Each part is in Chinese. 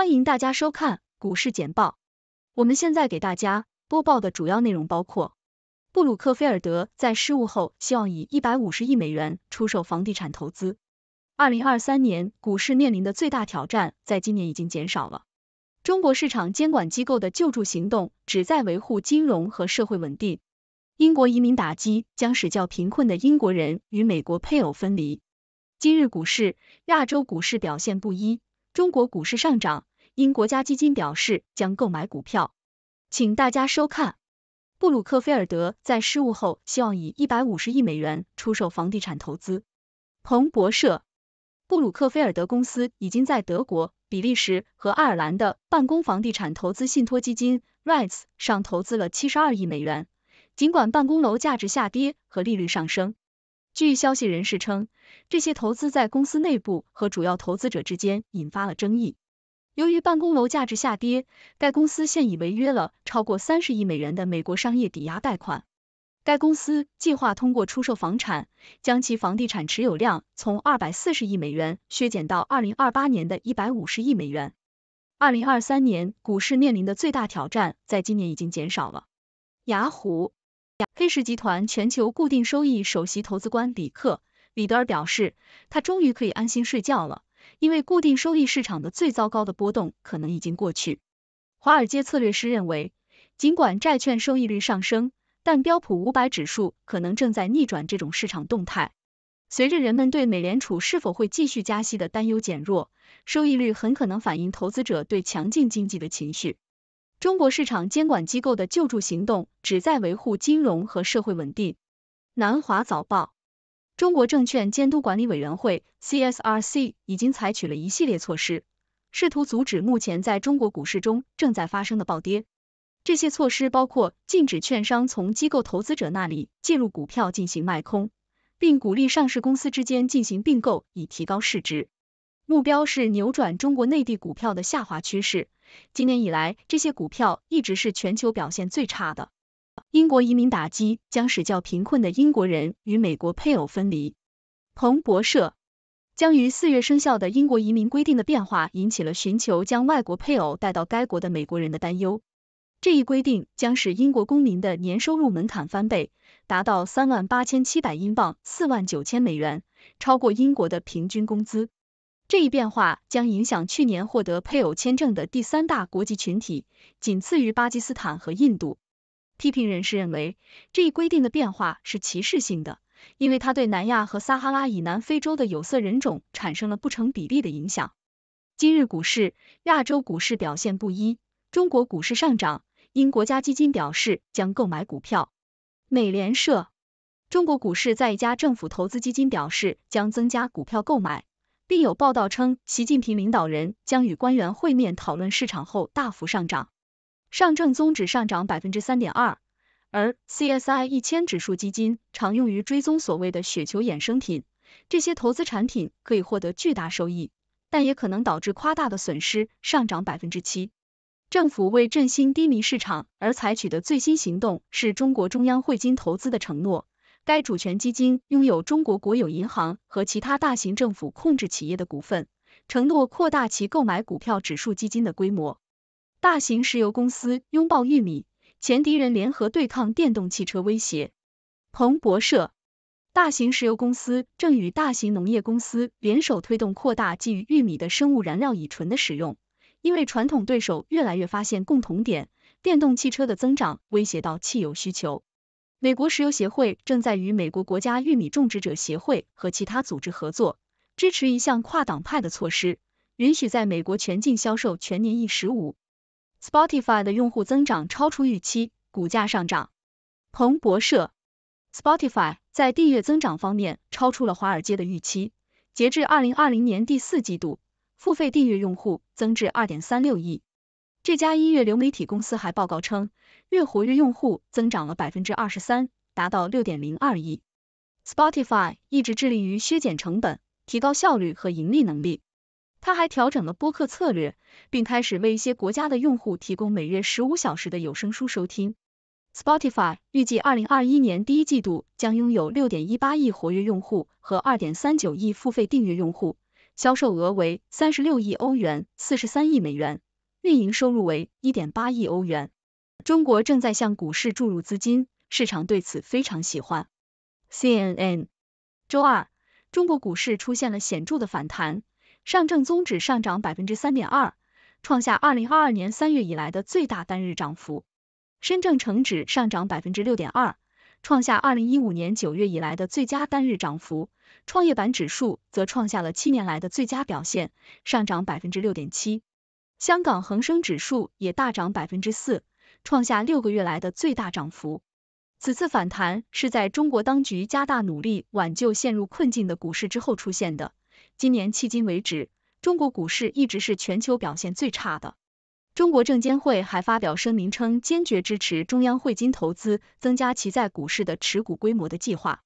欢迎大家收看股市简报。我们现在给大家播报的主要内容包括：布鲁克菲尔德在失误后希望以一百五十亿美元出售房地产投资；二零二三年股市面临的最大挑战在今年已经减少了；中国市场监管机构的救助行动旨在维护金融和社会稳定；英国移民打击将使较贫困的英国人与美国配偶分离。今日股市，亚洲股市表现不一，中国股市上涨。因国家基金表示将购买股票，请大家收看。布鲁克菲尔德在失误后希望以一百五十亿美元出售房地产投资。彭博社，布鲁克菲尔德公司已经在德国、比利时和爱尔兰的办公房地产投资信托基金 （REITs） 上投资了七十二亿美元，尽管办公楼价值下跌和利率上升。据消息人士称，这些投资在公司内部和主要投资者之间引发了争议。由于办公楼价值下跌，该公司现已违约了超过三十亿美元的美国商业抵押贷款。该公司计划通过出售房产，将其房地产持有量从二百四十亿美元削减到二零二八年的一百五十亿美元。二零二三年股市面临的最大挑战，在今年已经减少了。雅虎、黑石集团全球固定收益首席投资官李克·李德尔表示，他终于可以安心睡觉了。因为固定收益市场的最糟糕的波动可能已经过去，华尔街策略师认为，尽管债券收益率上升，但标普五百指数可能正在逆转这种市场动态。随着人们对美联储是否会继续加息的担忧减弱，收益率很可能反映投资者对强劲经济的情绪。中国市场监管机构的救助行动旨在维护金融和社会稳定。南华早报。中国证券监督管理委员会 （CSRC） 已经采取了一系列措施，试图阻止目前在中国股市中正在发生的暴跌。这些措施包括禁止券商从机构投资者那里介入股票进行卖空，并鼓励上市公司之间进行并购以提高市值。目标是扭转中国内地股票的下滑趋势。今年以来，这些股票一直是全球表现最差的。英国移民打击将使较贫困的英国人与美国配偶分离。彭博社将于四月生效的英国移民规定的变化引起了寻求将外国配偶带到该国的美国人的担忧。这一规定将使英国公民的年收入门槛翻倍，达到三万八千七百英镑，四万九千美元，超过英国的平均工资。这一变化将影响去年获得配偶签证的第三大国籍群体，仅次于巴基斯坦和印度。批评人士认为，这一规定的变化是歧视性的，因为它对南亚和撒哈拉以南非洲的有色人种产生了不成比例的影响。今日股市，亚洲股市表现不一，中国股市上涨，因国家基金表示将购买股票。美联社，中国股市在一家政府投资基金表示将增加股票购买，并有报道称，习近平领导人将与官员会面讨论市场后大幅上涨。上证综指上涨百分之三点二，而 CSI 一千指数基金常用于追踪所谓的雪球衍生品，这些投资产品可以获得巨大收益，但也可能导致夸大的损失，上涨百分之七。政府为振兴低迷市场而采取的最新行动是中国中央汇金投资的承诺，该主权基金拥有中国国有银行和其他大型政府控制企业的股份，承诺扩大其购买股票指数基金的规模。大型石油公司拥抱玉米，前敌人联合对抗电动汽车威胁。彭博社，大型石油公司正与大型农业公司联手推动扩大基于玉米的生物燃料乙醇的使用，因为传统对手越来越发现共同点，电动汽车的增长威胁到汽油需求。美国石油协会正在与美国国家玉米种植者协会和其他组织合作，支持一项跨党派的措施，允许在美国全境销售全年一十五。Spotify 的用户增长超出预期，股价上涨。彭博社，Spotify 在订阅增长方面超出了华尔街的预期。截至2020年第四季度，付费订阅用户增至2.36亿。这家音乐流媒体公司还报告称，月活跃用户增长了23%，达到6.02亿。Spotify 一直致力于削减成本、提高效率和盈利能力。他还调整了播客策略，并开始为一些国家的用户提供每月十五小时的有声书收听。Spotify 预计2021年第一季度将拥有6.18亿活跃用户和2.39亿付费订阅用户，销售额为36亿欧元，43亿美元，运营收入为1.8亿欧元。中国正在向股市注入资金，市场对此非常喜欢。CNN 周二，中国股市出现了显著的反弹。上证综指上涨百分之三点二，创下二零二二年三月以来的最大单日涨幅；深证成指上涨百分之六点二，创下二零一五年九月以来的最佳单日涨幅；创业板指数则创下了七年来的最佳表现，上涨百分之六点七。香港恒生指数也大涨百分之四，创下六个月来的最大涨幅。此次反弹是在中国当局加大努力挽救陷入困境的股市之后出现的。今年迄今为止，中国股市一直是全球表现最差的。中国证监会还发表声明称，坚决支持中央汇金投资增加其在股市的持股规模的计划。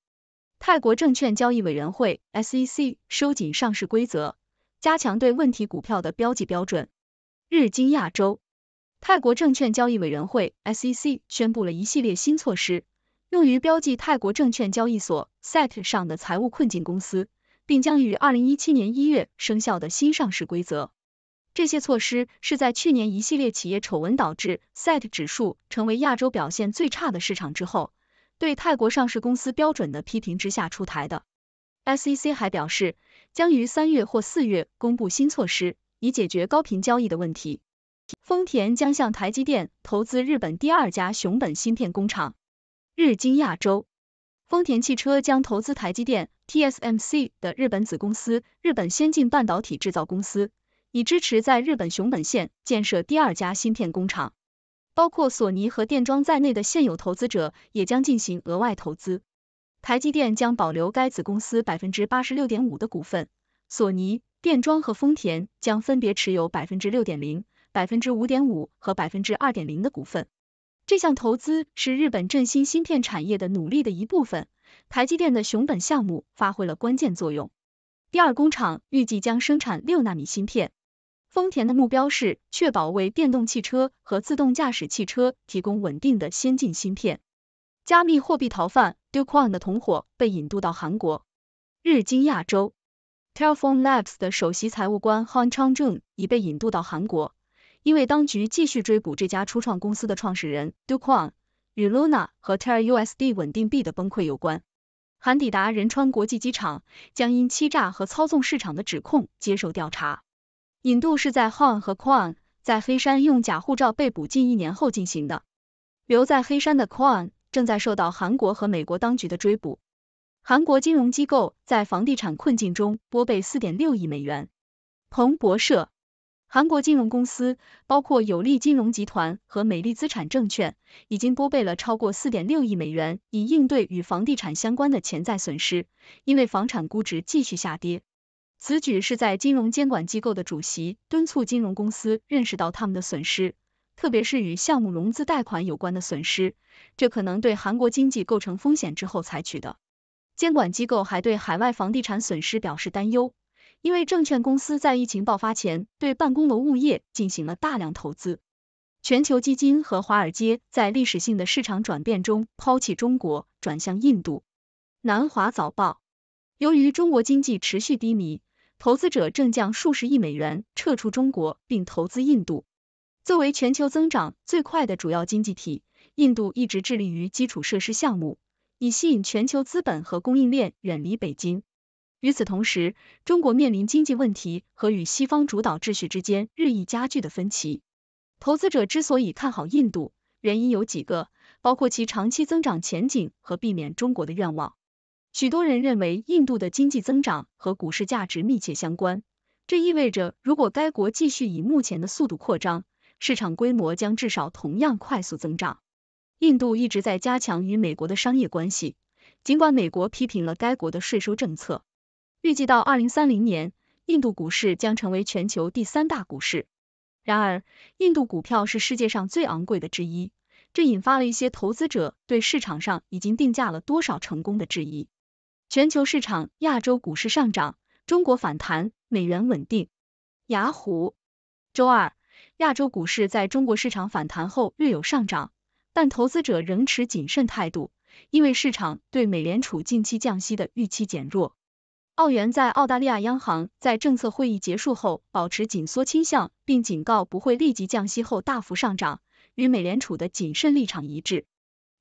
泰国证券交易委员会 （SEC） 收紧上市规则，加强对问题股票的标记标准。日经亚洲，泰国证券交易委员会 （SEC） 宣布了一系列新措施，用于标记泰国证券交易所 （SET） 上的财务困境公司。并将于二零一七年一月生效的新上市规则。这些措施是在去年一系列企业丑闻导致 SET 指数成为亚洲表现最差的市场之后，对泰国上市公司标准的批评之下出台的。SEC 还表示，将于三月或四月公布新措施，以解决高频交易的问题。丰田将向台积电投资日本第二家熊本芯片工厂。日经亚洲。丰田汽车将投资台积电 TSMC 的日本子公司日本先进半导体制造公司，以支持在日本熊本县建设第二家芯片工厂。包括索尼和电装在内的现有投资者也将进行额外投资。台积电将保留该子公司百分之八十六点五的股份，索尼、电装和丰田将分别持有百分之六点零、百分之五点五和百分之二点零的股份。这项投资是日本振兴芯片产业的努力的一部分，台积电的熊本项目发挥了关键作用。第二工厂预计将生产六纳米芯片。丰田的目标是确保为电动汽车和自动驾驶汽车提供稳定的先进芯片。加密货币逃犯 Dukwon 的同伙被引渡到韩国。日经亚洲，Telephone Labs 的首席财务官 Han c h a n g j u o n 已被引渡到韩国。因为当局继续追捕这家初创公司的创始人 Duquan，与 Luna 和 Terra USD 稳定币的崩溃有关。韩抵达仁川国际机场，将因欺诈和操纵市场的指控接受调查。引渡是在 Han 和 Quan 在黑山用假护照被捕近一年后进行的。留在黑山的 Quan 正在受到韩国和美国当局的追捕。韩国金融机构在房地产困境中拨备4.6亿美元。彭博社。韩国金融公司，包括有利金融集团和美丽资产证券，已经拨备了超过四点六亿美元，以应对与房地产相关的潜在损失，因为房产估值继续下跌。此举是在金融监管机构的主席敦促金融公司认识到他们的损失，特别是与项目融资贷款有关的损失，这可能对韩国经济构成风险之后采取的。监管机构还对海外房地产损失表示担忧。因为证券公司在疫情爆发前对办公楼物业进行了大量投资，全球基金和华尔街在历史性的市场转变中抛弃中国，转向印度。南华早报：由于中国经济持续低迷，投资者正将数十亿美元撤出中国，并投资印度。作为全球增长最快的主要经济体，印度一直致力于基础设施项目，以吸引全球资本和供应链远离北京。与此同时，中国面临经济问题和与西方主导秩序之间日益加剧的分歧。投资者之所以看好印度，原因有几个，包括其长期增长前景和避免中国的愿望。许多人认为，印度的经济增长和股市价值密切相关。这意味着，如果该国继续以目前的速度扩张，市场规模将至少同样快速增长。印度一直在加强与美国的商业关系，尽管美国批评了该国的税收政策。预计到二零三零年，印度股市将成为全球第三大股市。然而，印度股票是世界上最昂贵的之一，这引发了一些投资者对市场上已经定价了多少成功的质疑。全球市场，亚洲股市上涨，中国反弹，美元稳定。雅虎，周二，亚洲股市在中国市场反弹后略有上涨，但投资者仍持谨慎态度，因为市场对美联储近期降息的预期减弱。澳元在澳大利亚央行在政策会议结束后保持紧缩倾向，并警告不会立即降息后大幅上涨，与美联储的谨慎立场一致。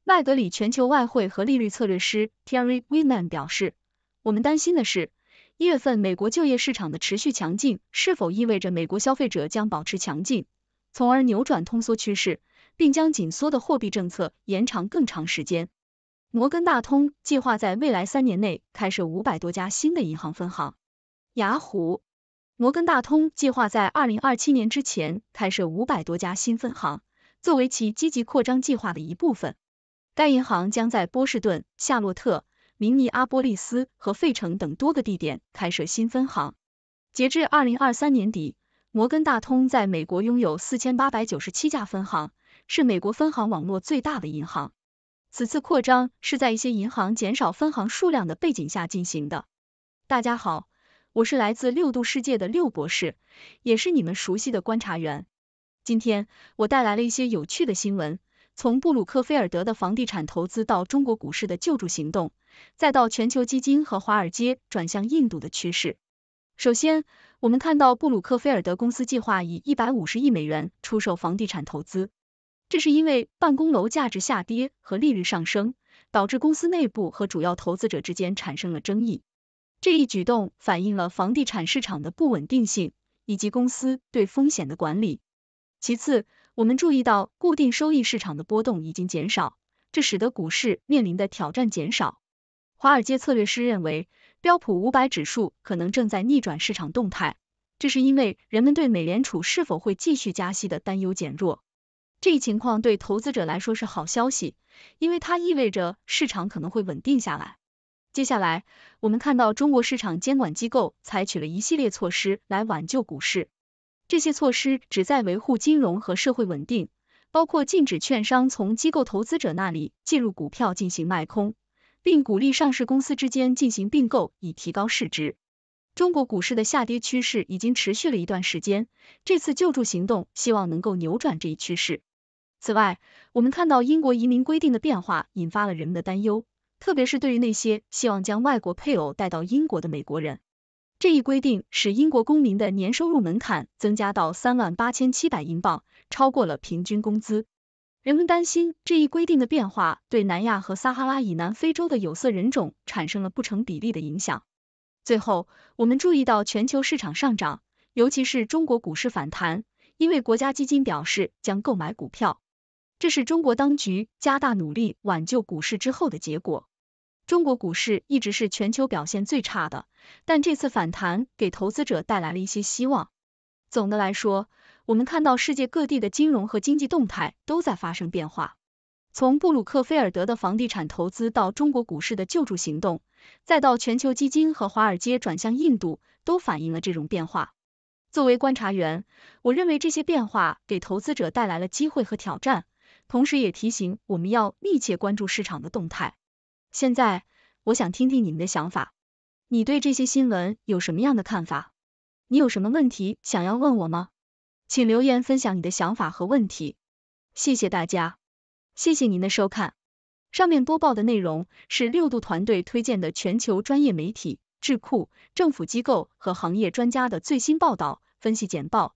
麦德里全球外汇和利率策略师 Terry w e m a n 表示：“我们担心的是，一月份美国就业市场的持续强劲，是否意味着美国消费者将保持强劲，从而扭转通缩趋势，并将紧缩的货币政策延长更长时间。”摩根大通计划在未来三年内开设五百多家新的银行分行。雅虎，摩根大通计划在二零二七年之前开设五百多家新分行，作为其积极扩张计划的一部分。该银行将在波士顿、夏洛特、明尼阿波利斯和费城等多个地点开设新分行。截至二零二三年底，摩根大通在美国拥有四千八百九十七家分行，是美国分行网络最大的银行。此次扩张是在一些银行减少分行数量的背景下进行的。大家好，我是来自六度世界的六博士，也是你们熟悉的观察员。今天我带来了一些有趣的新闻，从布鲁克菲尔德的房地产投资到中国股市的救助行动，再到全球基金和华尔街转向印度的趋势。首先，我们看到布鲁克菲尔德公司计划以一百五十亿美元出售房地产投资。这是因为办公楼价值下跌和利率上升导致公司内部和主要投资者之间产生了争议。这一举动反映了房地产市场的不稳定性以及公司对风险的管理。其次，我们注意到固定收益市场的波动已经减少，这使得股市面临的挑战减少。华尔街策略师认为，标普五百指数可能正在逆转市场动态，这是因为人们对美联储是否会继续加息的担忧减弱。这一情况对投资者来说是好消息，因为它意味着市场可能会稳定下来。接下来，我们看到中国市场监管机构采取了一系列措施来挽救股市，这些措施旨在维护金融和社会稳定，包括禁止券商从机构投资者那里介入股票进行卖空，并鼓励上市公司之间进行并购以提高市值。中国股市的下跌趋势已经持续了一段时间，这次救助行动希望能够扭转这一趋势。此外，我们看到英国移民规定的变化引发了人们的担忧，特别是对于那些希望将外国配偶带到英国的美国人。这一规定使英国公民的年收入门槛增加到三万八千七百英镑，超过了平均工资。人们担心这一规定的变化对南亚和撒哈拉以南非洲的有色人种产生了不成比例的影响。最后，我们注意到全球市场上涨，尤其是中国股市反弹，因为国家基金表示将购买股票。这是中国当局加大努力挽救股市之后的结果。中国股市一直是全球表现最差的，但这次反弹给投资者带来了一些希望。总的来说，我们看到世界各地的金融和经济动态都在发生变化。从布鲁克菲尔德的房地产投资到中国股市的救助行动，再到全球基金和华尔街转向印度，都反映了这种变化。作为观察员，我认为这些变化给投资者带来了机会和挑战。同时也提醒我们要密切关注市场的动态。现在，我想听听你们的想法，你对这些新闻有什么样的看法？你有什么问题想要问我吗？请留言分享你的想法和问题。谢谢大家，谢谢您的收看。上面播报的内容是六度团队推荐的全球专业媒体、智库、政府机构和行业专家的最新报道、分析简报。